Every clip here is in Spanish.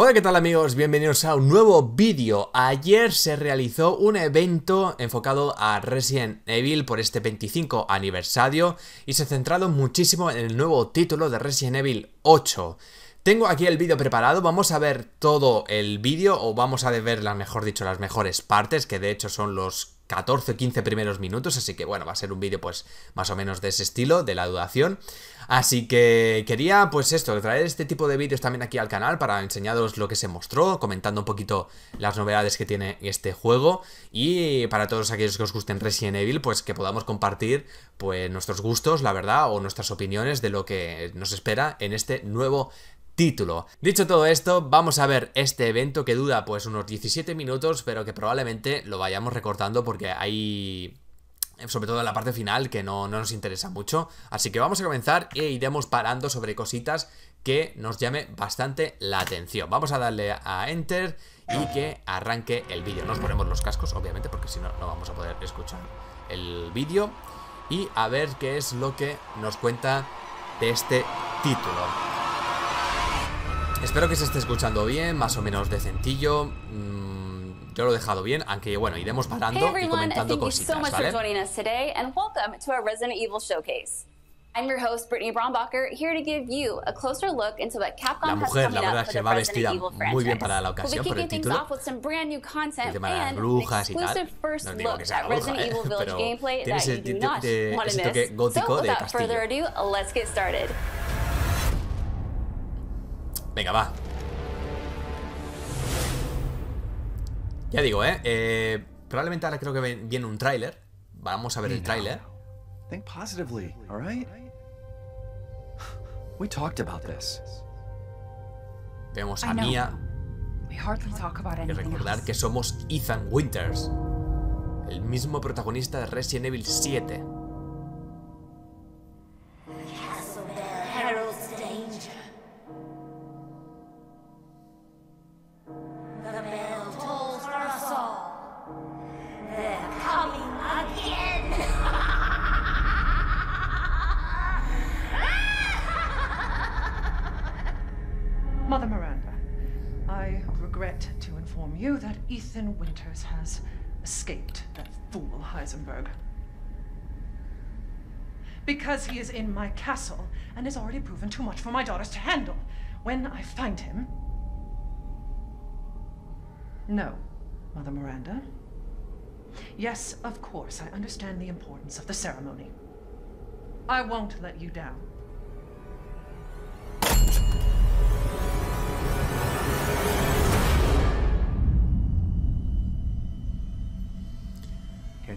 Hola, ¿qué tal amigos? Bienvenidos a un nuevo vídeo. Ayer se realizó un evento enfocado a Resident Evil por este 25 aniversario y se ha centrado muchísimo en el nuevo título de Resident Evil 8. Tengo aquí el vídeo preparado, vamos a ver todo el vídeo o vamos a ver, mejor dicho, las mejores partes, que de hecho son los 14 o 15 primeros minutos, así que bueno, va a ser un vídeo pues más o menos de ese estilo, de la duración. Así que quería pues esto, traer este tipo de vídeos también aquí al canal para enseñaros lo que se mostró, comentando un poquito las novedades que tiene este juego y para todos aquellos que os gusten Resident Evil, pues que podamos compartir pues nuestros gustos, la verdad, o nuestras opiniones de lo que nos espera en este nuevo título. Dicho todo esto, vamos a ver este evento que dura pues unos 17 minutos, pero que probablemente lo vayamos recortando porque hay sobre todo en la parte final, que no, no nos interesa mucho. Así que vamos a comenzar e iremos parando sobre cositas que nos llame bastante la atención. Vamos a darle a Enter y que arranque el vídeo. Nos ponemos los cascos, obviamente, porque si no, no vamos a poder escuchar el vídeo. Y a ver qué es lo que nos cuenta de este título. Espero que se esté escuchando bien, más o menos decentillo. Mm, yo lo he dejado bien, aunque bueno, iremos parando hey everyone, y comentando cositas, so much ¿vale? for joining us today and welcome to our Resident Evil Showcase. I'm your host Brittany Brombacher here to give you a closer look into what Capcom mujer, has coming la for the Resident que va muy bien para la ocasión we'll por el título. Off with some brand new content and tema de first brujas y tal. No digo que sea bruja, ¿eh? pero tiene de, ese so, without further Ado, let's get started. Venga, va Ya digo, ¿eh? eh probablemente ahora creo que viene un tráiler Vamos a ver el tráiler Vemos a Mia. Y recordar que somos Ethan Winters, el mismo protagonista de Resident Evil 7. that Ethan Winters has escaped that fool Heisenberg. Because he is in my castle and has already proven too much for my daughters to handle. When I find him... No, Mother Miranda. Yes, of course, I understand the importance of the ceremony. I won't let you down.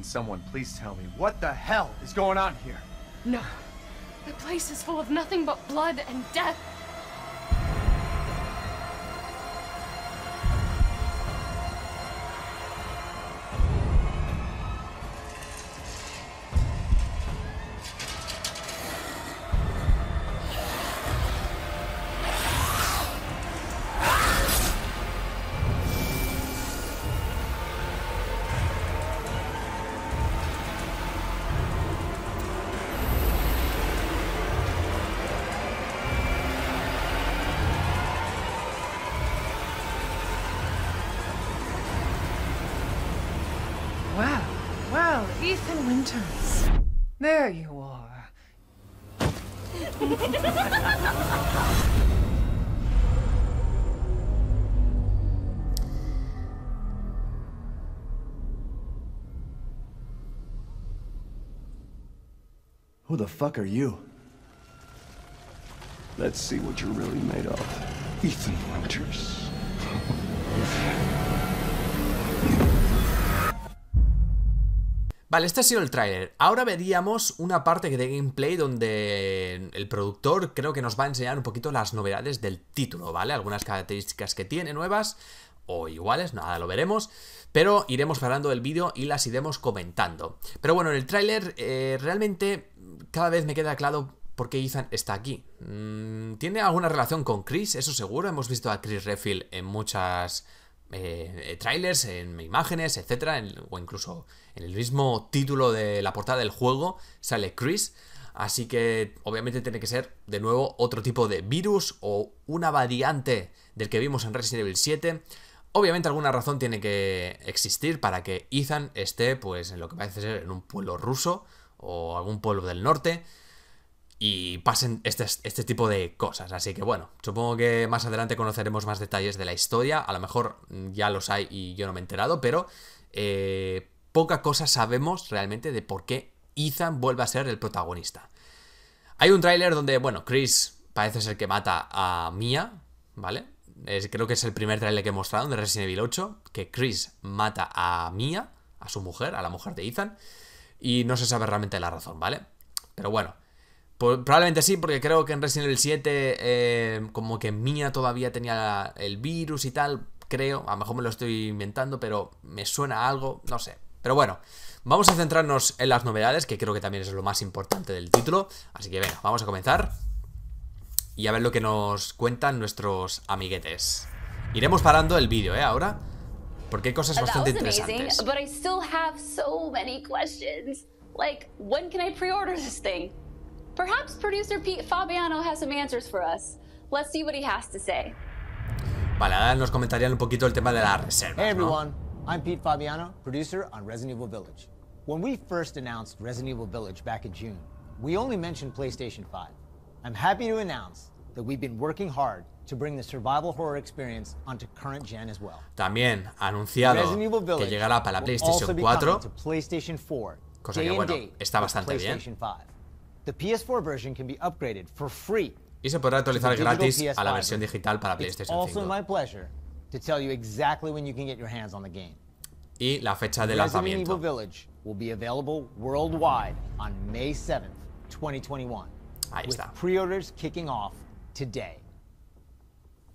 Can someone please tell me what the hell is going on here? No. The place is full of nothing but blood and death There you are. Who the fuck are you? Let's see what you're really made of. Ethan Winters. Vale, este ha sido el tráiler. Ahora veríamos una parte de gameplay donde el productor creo que nos va a enseñar un poquito las novedades del título, ¿vale? Algunas características que tiene nuevas o iguales, nada, lo veremos. Pero iremos parando el vídeo y las iremos comentando. Pero bueno, en el tráiler eh, realmente cada vez me queda claro por qué Ethan está aquí. Mm, tiene alguna relación con Chris, eso seguro. Hemos visto a Chris Redfield en muchas eh, eh, trailers, en imágenes, etcétera, o incluso en el mismo título de la portada del juego sale Chris. Así que obviamente tiene que ser de nuevo otro tipo de virus o una variante del que vimos en Resident Evil 7. Obviamente alguna razón tiene que existir para que Ethan esté pues en lo que parece ser en un pueblo ruso o algún pueblo del norte y pasen este, este tipo de cosas. Así que bueno, supongo que más adelante conoceremos más detalles de la historia. A lo mejor mm, ya los hay y yo no me he enterado, pero eh, poca cosa sabemos realmente de por qué Ethan vuelve a ser el protagonista. Hay un tráiler donde, bueno, Chris parece ser que mata a Mia, ¿vale? creo que es el primer tráiler que he mostrado de Resident Evil 8, que Chris mata a Mia, a su mujer, a la mujer de Ethan, y no se sabe realmente la razón, ¿vale? Pero bueno, probablemente sí, porque creo que en Resident Evil 7 eh, como que Mia todavía tenía el virus y tal, creo, a lo mejor me lo estoy inventando, pero me suena algo, no sé. Pero bueno, vamos a centrarnos en las novedades, que creo que también es lo más importante del título, así que venga, vamos a comenzar y a ver lo que nos cuentan nuestros amiguetes. Iremos parando el vídeo, ¿eh? Ahora, porque hay cosas bastante interesantes. Perhaps producer Pete Fabiano has some answers for us. Let's see what he has to say. Vale, ahora nos comentarían un poquito el tema de las reservas, Hey everyone, ¿no? I'm Pete Fabiano, producer on Resident Evil Village. When we first announced Resident Evil Village back in June, we only mentioned PlayStation 5. I'm happy to announce that we've been working hard to bring the survival horror experience onto current gen as well. También anunciado. Resident Evil Village que llegará para la PlayStation 4, PlayStation 4 cosa que bueno, está bastante bien. 5. The PS4 version can be upgraded for free. Y se podrá actualizar gratis a la versión digital para PlayStation 5. Also my pleasure to tell you exactly when you can get your hands on the game. Y la fecha de Resident lanzamiento. Evil Village will be available worldwide on May 7th, 2021. Ahí está. Pre-orders kicking off today.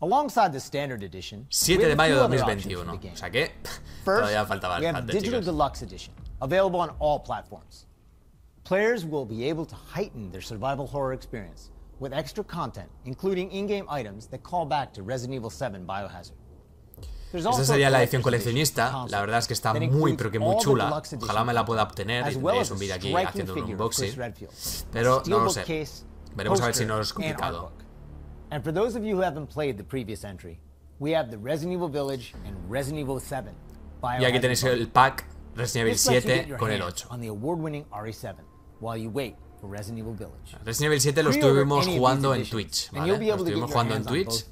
Alongside the standard edition, 7 de mayo de 2021. O sea que todavía falta bastante First, todavía faltaba el digital chicos. deluxe edition available on all platforms. Players will be able to heighten their survival horror experience with extra content, including in-game items that call back to Resident Evil 7 Biohazard. Esa sería la edición coleccionista, la verdad es que está muy pero que muy chula, ojalá me la pueda obtener y tendréis un vídeo aquí haciendo un unboxing, pero no lo sé, veremos a ver si no es complicado. And for those of you who haven't played the previous entry, we have the Resident Evil Village and Resident Evil 7. Y aquí tenéis el pack Resident Evil 7 con el 8. On the award-winning RE7. While you wait for Resident Evil uh, 7 lo estuvimos jugando en Twitch, ¿vale? Lo estuvimos jugando en Twitch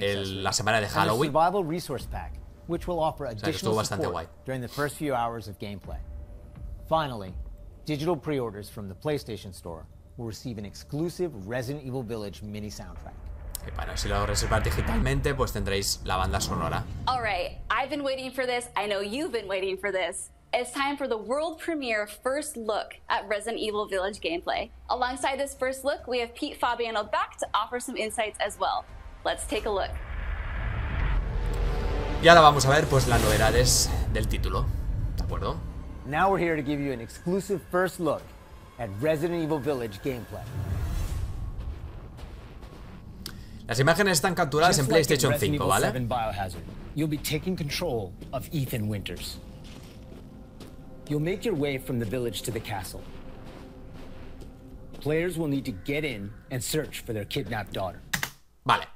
el, la semana de Halloween. O sea, que estuvo bastante guay. Finally, digital pre-orders from the PlayStation Store will receive an exclusive Resident Evil Village mini soundtrack. Y para si lo reservas digitalmente, pues tendréis la banda sonora. All right, I've been waiting for this. I know you've been waiting for this it's time for the world premiere first look at Resident Evil Village gameplay. Alongside this first look, we have Pete Fabiano back to offer some insights as well. Let's take a look. Y ahora vamos a ver pues las novedades del título, ¿de acuerdo? Now we're here to give you an exclusive first look at Resident Evil Village gameplay. Las imágenes están capturadas Just en PlayStation like 5, ¿vale? you'll be taking control of Ethan Winters. make your way from the village to the castle. Players will need to get in and search for their kidnapped daughter. Vale,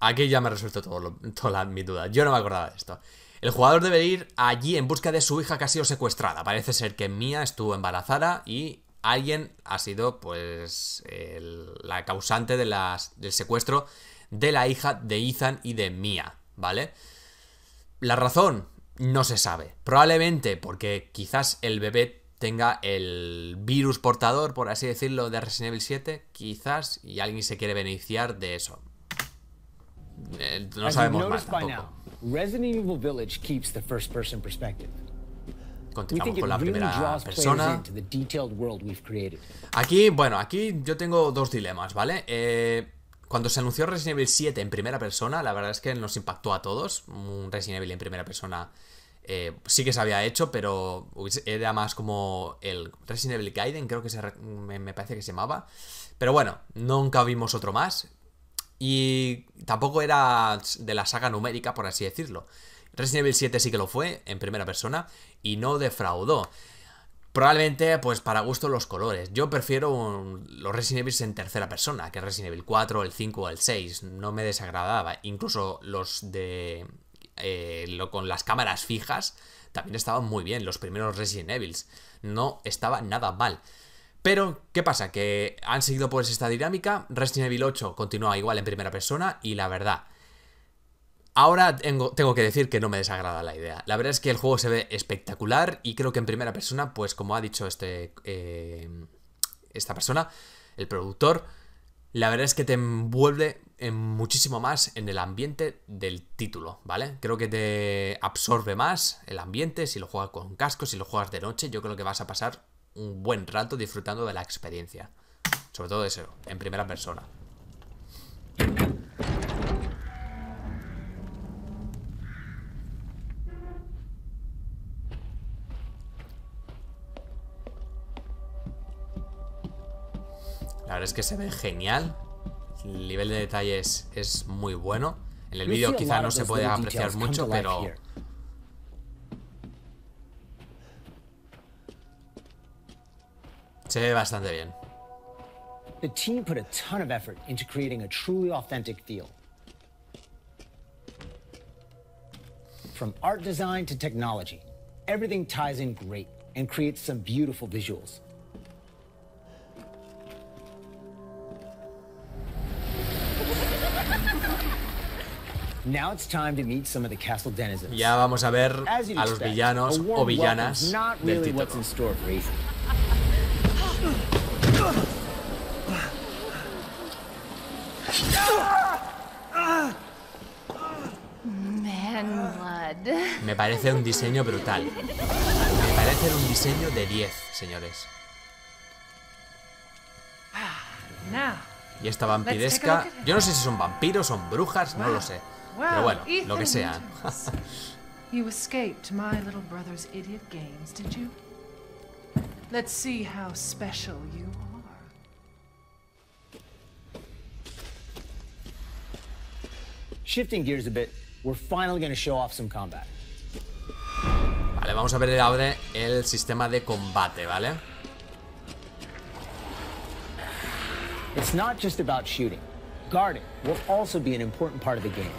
aquí ya me resuelto todo toda mi duda. Yo no me acordaba de esto. El jugador debe ir allí en busca de su hija que ha sido secuestrada. Parece ser que Mia estuvo embarazada y alguien ha sido, pues, el, la causante de las, del secuestro de la hija de Ethan y de Mia, ¿vale? La razón, no se sabe. Probablemente porque quizás el bebé tenga el virus portador, por así decirlo, de Resident Evil 7, quizás, y alguien se quiere beneficiar de eso. Eh, no sabemos más Resident Village keeps the first person perspective. Continuamos con la primera persona. Aquí, bueno, aquí yo tengo dos dilemas, ¿vale? Eh, cuando se anunció Resident Evil 7 en primera persona, la verdad es que nos impactó a todos. Un Resident Evil en primera persona eh, sí que se había hecho, pero era más como el Resident Evil Gaiden, creo que se, me, me, parece que se llamaba. Pero bueno, nunca vimos otro más. Y tampoco era de la saga numérica, por así decirlo. Resident Evil 7 sí que lo fue en primera persona y no defraudó. Probablemente, pues para gusto los colores. Yo prefiero los Resident Evil en tercera persona, que Resident Evil 4, el 5 o el 6. No me desagradaba. Incluso los de. Eh, lo, con las cámaras fijas también estaban muy bien. Los primeros Resident Evils. No estaba nada mal. Pero, ¿qué pasa? Que han seguido pues esta dinámica. Resident Evil 8 continúa igual en primera persona. Y la verdad, Ahora tengo que decir que no me desagrada la idea. La verdad es que el juego se ve espectacular y creo que en primera persona, pues como ha dicho este, eh, esta persona, el productor, la verdad es que te envuelve en muchísimo más en el ambiente del título, ¿vale? Creo que te absorbe más el ambiente, si lo juegas con casco, si lo juegas de noche, yo creo que vas a pasar un buen rato disfrutando de la experiencia. Sobre todo eso, en primera persona. verdad es que se ve genial. El nivel de detalles es muy bueno. En el vídeo quizá no se puede apreciar mucho, pero... Se ve bastante bien. The team put a ton of effort into creating a truly authentic feel. From art design to technology, everything ties in great and creates some beautiful visuals. Ya vamos a ver a los villanos o villanas Me parece un diseño brutal. Me parece un diseño de 10, señores. Ah, y esta vampiresca... Yo no sé si son vampiros, son brujas, no lo sé. Well, bueno, lo que sea. you escaped my little brother's idiot games, did you? Let's see how special you are. Shifting gears a bit, we're finally going to show off some combat. Vale, vamos a ver ahora el sistema de combate, ¿vale? It's not just about shooting. Guarding will also be an important part of the game.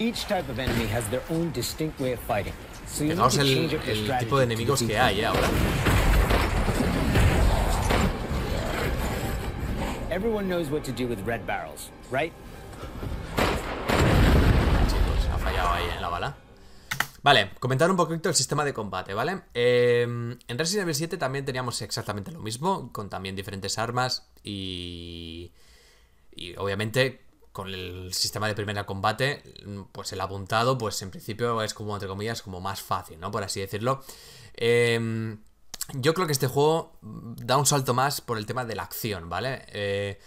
Each type of enemy has their own distinct way of fighting. So you el, el tipo de enemigos que hay ¿eh? ahora. Everyone knows what to do with red barrels, right? Chicos, pues, ha fallado ahí en la bala. Vale, comentar un poquito el sistema de combate, ¿vale? Em, en Resident Evil 7 también teníamos exactamente lo mismo, con también diferentes armas y... Y obviamente con el sistema de primera combate, mm, pues el apuntado, pues en principio es como, entre comillas, como más fácil, ¿no? Por así decirlo. Em, yo creo que este juego da un salto más por el tema de la acción, ¿vale? Eh,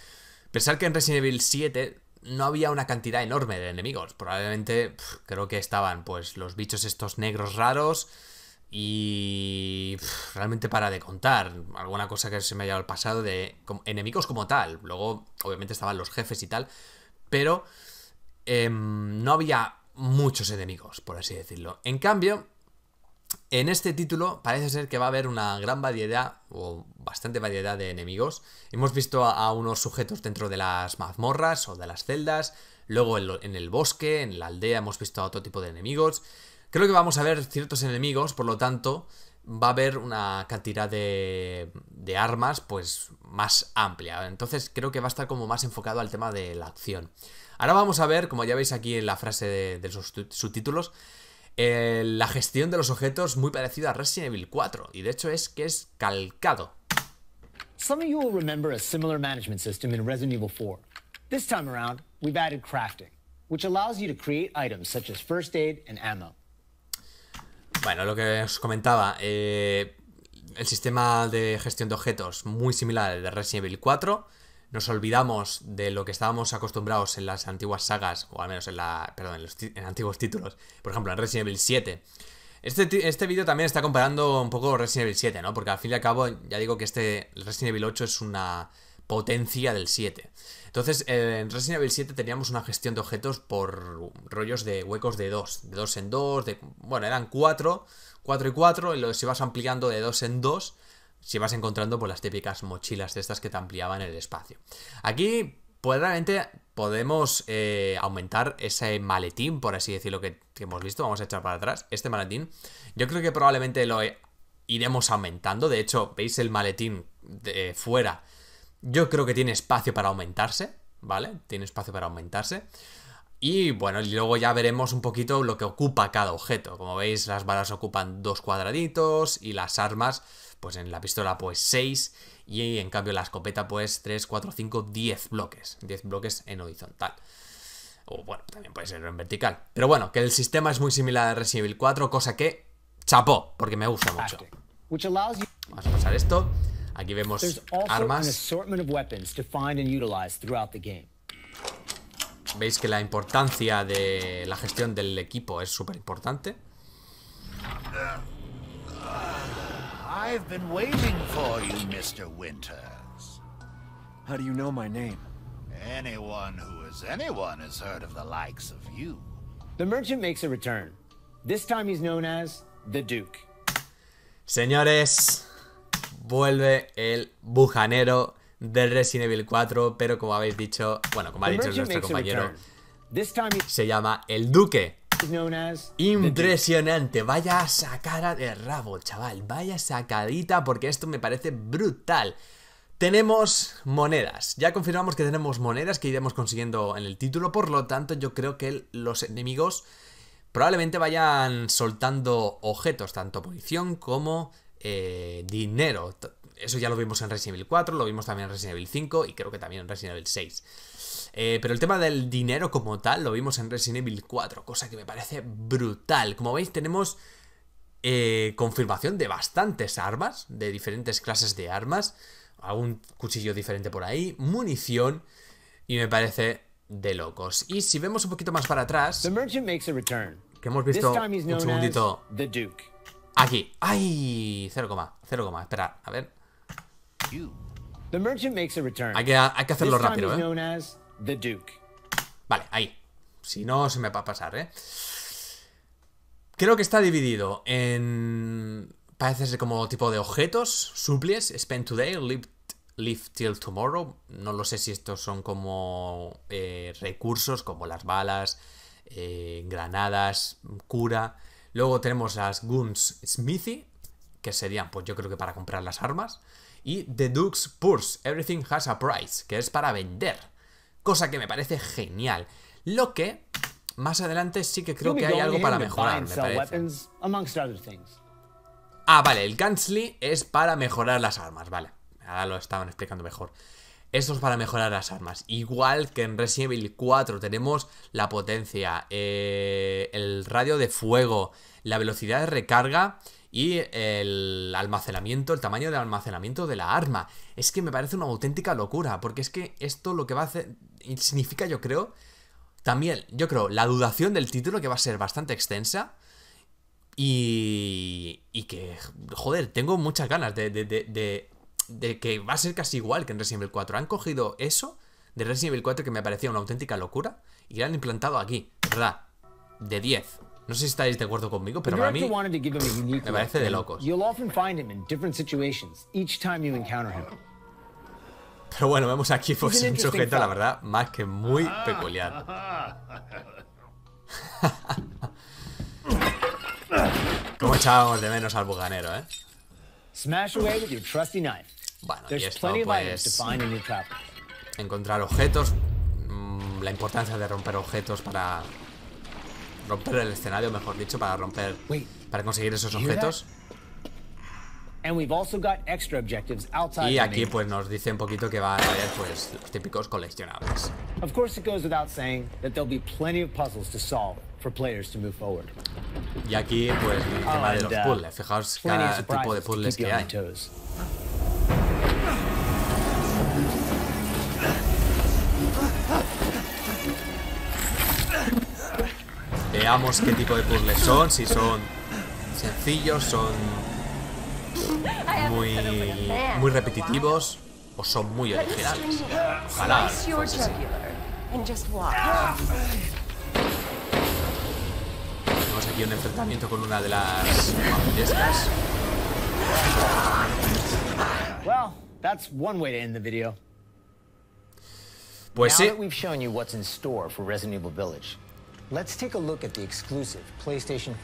pensar que en Resident Evil 7 no había una cantidad enorme de enemigos. Probablemente creo que estaban pues los bichos estos negros raros y realmente para de contar. Alguna cosa que se me haya al pasado de enemigos como tal. Luego obviamente estaban los jefes y tal pero em, no había muchos enemigos, por así decirlo. En cambio, en este título parece ser que va a haber una gran variedad, o bastante variedad de enemigos. Hemos visto a, unos sujetos dentro de las mazmorras o de las celdas, luego en, en el bosque, en la aldea hemos visto a otro tipo de enemigos. Creo que vamos a ver ciertos enemigos, por lo tanto, va a haber una cantidad de, de armas pues más amplia. Entonces creo que va a estar como más enfocado al tema de la acción. Ahora vamos a ver, como ya veis aquí en la frase de, de los subtítulos, eh, la gestión de los objetos muy parecida a Resident Evil 4, y de hecho es que es calcado. Some of you will remember a similar management system in Resident Evil 4. This time around, we've added crafting, which allows you to create items such as first aid and ammo. Bueno, lo que os comentaba, eh, el sistema de gestión de objetos muy similar al de Resident Evil 4. Nos olvidamos de lo que estábamos acostumbrados en las antiguas sagas, o al menos en, la, perdón, en los antiguos títulos. Por ejemplo, en Resident Evil 7. Este, este vídeo también está comparando un poco Resident Evil 7, ¿no? Porque al fin y al cabo, ya digo que este Resident Evil 8 es una potencia del 7. Entonces, eh, en Resident Evil 7 teníamos una gestión de objetos por rollos de huecos de 2, de 2 en 2, de, bueno, eran 4, 4 y 4, y los si vas ampliando de 2 en 2, si vas encontrando pues, las típicas mochilas de estas que te ampliaban el espacio. Aquí, pues realmente podemos eh, aumentar ese maletín, por así decirlo, que, hemos visto. Vamos a echar para atrás este maletín. Yo creo que probablemente lo iremos aumentando. De hecho, veis el maletín de, eh, fuera yo creo que tiene espacio para aumentarse, ¿vale? Tiene espacio para aumentarse. Y bueno, y luego ya veremos un poquito lo que ocupa cada objeto. Como veis, las balas ocupan dos cuadraditos y las armas, pues en la pistola pues seis y en cambio la escopeta pues tres, cuatro, cinco Diez bloques. diez bloques en horizontal. O bueno, también puede ser en vertical. Pero bueno, que el sistema es muy similar a Resident Evil 4, cosa que chapó, porque me gusta mucho. Vamos a pasar esto. Aquí vemos armas. Veis que la importancia de la gestión del equipo es súper importante. I've been waiting for you, Mr. Winters. How do you know my name? Anyone who is anyone has heard of the likes of you. The merchant makes a return. This time he's known as the Duke. Señores, vuelve el bujanero del Resident Evil 4, pero como habéis dicho, bueno, como ha dicho nuestro compañero, se llama El Duque. Impresionante, vaya sacada de rabo, chaval, vaya sacadita porque esto me parece brutal. Tenemos monedas, ya confirmamos que tenemos monedas que iremos consiguiendo en el título, por lo tanto yo creo que los enemigos probablemente vayan soltando objetos, tanto munición como eh, dinero. Eso ya lo vimos en Resident Evil 4, lo vimos también en Resident Evil 5 y creo que también en Resident Evil 6. Eh, pero el tema del dinero como tal lo vimos en Resident Evil 4, cosa que me parece brutal. Como veis tenemos eh, confirmación de bastantes armas, de diferentes clases de armas, algún cuchillo diferente por ahí, munición y me parece de locos. Y si vemos un poquito más para atrás, que hemos visto un segundito... Aquí. ¡Ay! 0, coma, espera, a ver. Hay que, hacerlo rápido, ¿eh? Vale, ahí. Si no, se me va a pasar, ¿eh? Creo que está dividido en... Parece ser como tipo de objetos, Suplies, spend today, live, till tomorrow. No lo sé si estos son como eh, recursos, como las balas, eh, granadas, cura Luego tenemos las Guns Smithy, que serían, pues yo creo que para comprar las armas. Y The Duke's Purse, Everything Has a Price, que es para vender. Cosa que me parece genial. Lo que más adelante sí que creo que hay algo para mejorar, Ah, vale, el Gunsly es para mejorar las armas, vale. Ahora lo estaban explicando mejor. Esto es para mejorar las armas. Igual que en Resident Evil 4 tenemos la potencia, eh, el radio de fuego, la velocidad de recarga y el almacenamiento, el tamaño de almacenamiento de la arma. Es que me parece una auténtica locura, porque es que esto lo que va a hacer significa, yo creo, también, yo creo, la dudación del título que va a ser bastante extensa. Y, que, joder, tengo muchas ganas de de que va a ser casi igual que en Resident Evil 4. Han cogido eso de Resident Evil 4 que me parecía una auténtica locura y lo han implantado aquí, ¿verdad? De 10. No sé si estáis de acuerdo conmigo, pero para mí me parece de locos. Pero bueno, vemos aquí pues, un sujeto, la verdad, más que muy peculiar. Cómo echábamos de menos al buganero, ¿eh? Smash away with your trusty knife. Bueno, y esto pues... Encontrar objetos, mm, la importancia de romper objetos para romper el escenario, mejor dicho, para romper, para conseguir esos objetos. Y aquí pues nos dice un poquito que va a haber pues los típicos coleccionables. Y aquí pues el tema de los uh, puzzles, fijaos cada tipo de puzzles que hay. veamos qué tipo de puzzles son, si son sencillos, son muy, muy repetitivos o son muy originales. Ojalá. Tenemos aquí un enfrentamiento con una de las mamullescas. Well, that's one way to end the video. Pues sí. Now that we've shown you what's in store for Resident Evil Village, Let's take a look at the exclusive PlayStation 5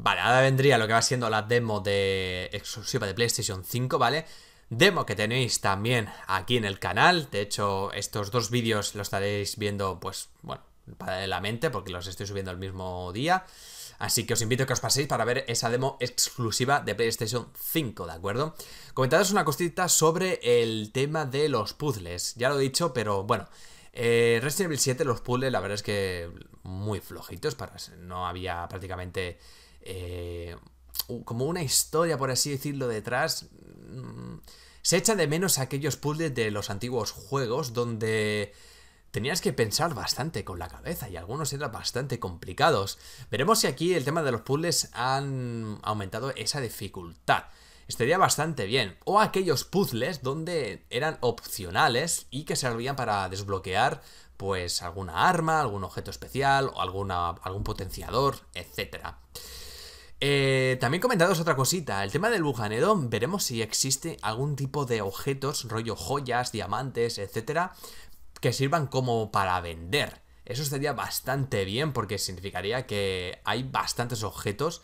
Vale, ahora vendría lo que va siendo la demo de exclusiva de PlayStation 5, ¿vale? Demo que tenéis también aquí en el canal. De hecho, estos dos vídeos los estaréis viendo, pues, bueno, paralelamente, porque los estoy subiendo el mismo día. Así que os invito a que os paséis para ver esa demo exclusiva de PlayStation 5, ¿de acuerdo? Comentaros una cosita sobre el tema de los puzzles. Ya lo he dicho, pero bueno, eh, Resident Evil 7, los puzzles, la verdad es que muy flojitos. Para, no había prácticamente eh, como una historia, por así decirlo, detrás. Mm, se echa de menos aquellos puzzles de los antiguos juegos donde tenías que pensar bastante con la cabeza y algunos eran bastante complicados. Veremos si aquí el tema de los puzzles han aumentado esa dificultad estaría bastante bien. O aquellos puzzles donde eran opcionales y que servían para desbloquear pues alguna arma, algún objeto especial o alguna, algún potenciador, etc eh, también comentados otra cosita, el tema del bujanedón, veremos si existe algún tipo de objetos, rollo joyas, diamantes, etc que sirvan como para vender. Eso estaría bastante bien porque significaría que hay bastantes objetos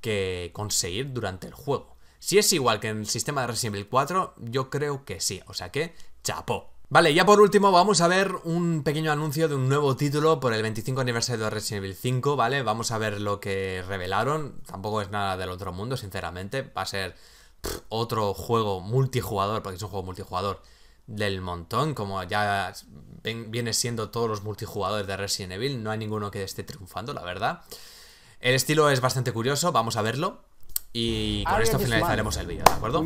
que conseguir durante el juego. Si es igual que en el sistema de Resident Evil 4, yo creo que sí, o sea que chapó. Vale, ya por último vamos a ver un pequeño anuncio de un nuevo título por el 25 aniversario de Resident Evil 5, ¿vale? Vamos a ver lo que revelaron, tampoco es nada del otro mundo, sinceramente, va a ser otro juego multijugador, porque es un juego multijugador del montón, como ya vienen viene siendo todos los multijugadores de Resident Evil, no hay ninguno que esté triunfando, la verdad. El estilo es bastante curioso, vamos a verlo. Y con esto finalizaremos el vídeo, ¿de acuerdo?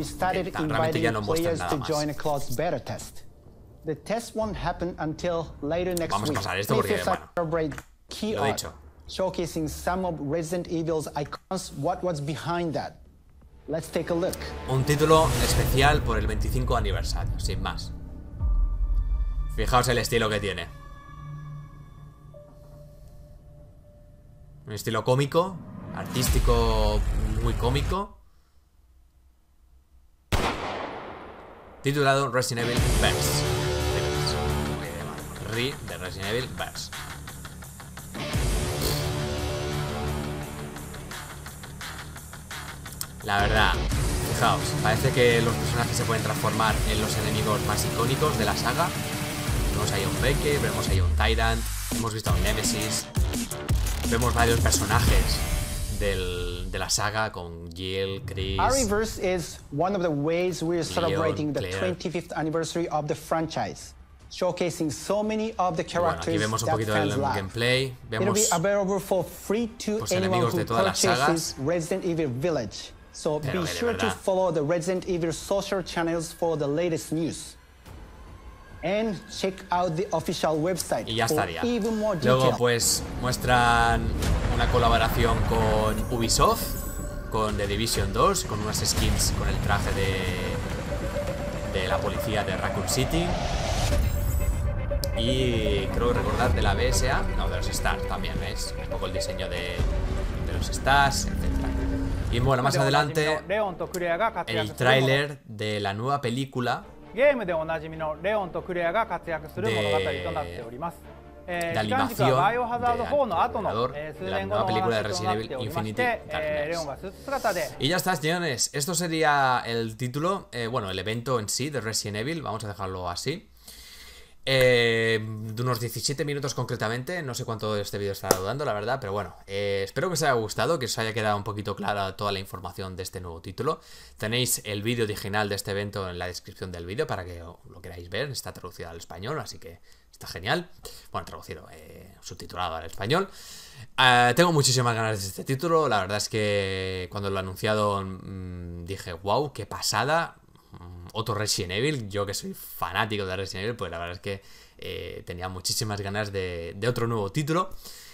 Realmente ya no muestran nada más. Vamos a pasar esto porque, bueno, lo he dicho. Un título especial por el 25 aniversario, sin más. Fijaos el estilo que tiene. Un estilo cómico, artístico muy cómico. Titulado Resident Evil Verse. Re de Resident Evil Verse. La verdad, fijaos, parece que los personajes se pueden transformar en los enemigos más icónicos de la saga. Vemos ahí a un Baker, vemos ahí a un Tyrant, hemos visto a un Nemesis, vemos varios personajes del, de la saga con Jill, Chris. Our Reverse is one of the ways we're celebrating the 25th anniversary of the franchise. Showcasing so many of the characters bueno, aquí vemos un poquito del gameplay. Vemos free to de anyone who purchases Resident Evil Village. So Pero be sure to follow the Resident Evil social channels for the latest news. And check out the official website y ya estaría. Luego pues muestran una colaboración con Ubisoft, con The Division 2, con unas skins con el traje de, de la policía de Raccoon City. Y creo recordar de la BSA, no, de los Stars también, es Un poco el diseño de, de los Stars, etc. Y bueno, más adelante, el tráiler de la nueva película de... Eh, de eh, de película Resident Evil Infinite eh, Y ya está, señores. Esto sería el título, bueno, el evento en sí de Resident Evil. Vamos a dejarlo así. de unos 17 minutos concretamente, no sé cuánto este vídeo está dando, la verdad, pero bueno, espero que os haya gustado, que os haya quedado un poquito clara toda la información de este nuevo título. Tenéis el vídeo original de este evento en la descripción del vídeo para que lo queráis ver, está traducido al español, así que Está genial. Bueno, traducido, eh, subtitulado al español. Eh, tengo muchísimas ganas de este título. La verdad es que cuando lo anunciaron mm, dije, wow, qué pasada. Mm, otro Resident Evil. Yo que soy fanático de Resident Evil, pues la verdad es que eh, tenía muchísimas ganas de, de otro nuevo título.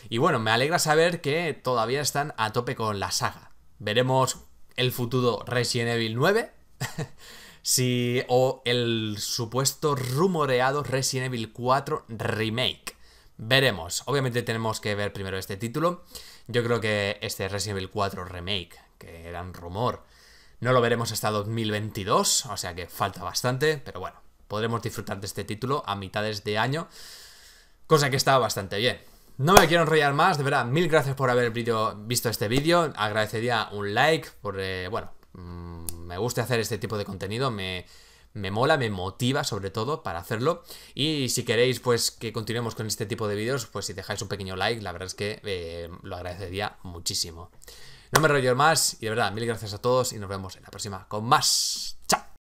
Y bueno, me alegra saber que todavía están a tope con la saga. Veremos el futuro Resident Evil 9. si, o el supuesto rumoreado Resident Evil 4 Remake. Veremos, obviamente tenemos que ver primero este título. Yo creo que este Resident Evil 4 Remake, que era un rumor, no lo veremos hasta 2022, o sea que falta bastante, pero bueno, podremos disfrutar de este título a mitades de año, cosa que está bastante bien. No me quiero enrollar más, de verdad, mil gracias por haber visto este vídeo, agradecería un like, por, eh, bueno, Mm, me gusta hacer este tipo de contenido, me, me mola, me motiva sobre todo para hacerlo. Y si queréis pues que continuemos con este tipo de vídeos, pues si dejáis un pequeño like, la verdad es que eh, lo agradecería muchísimo. No me rollo más y de verdad, mil gracias a todos y nos vemos en la próxima con más. ¡Chao!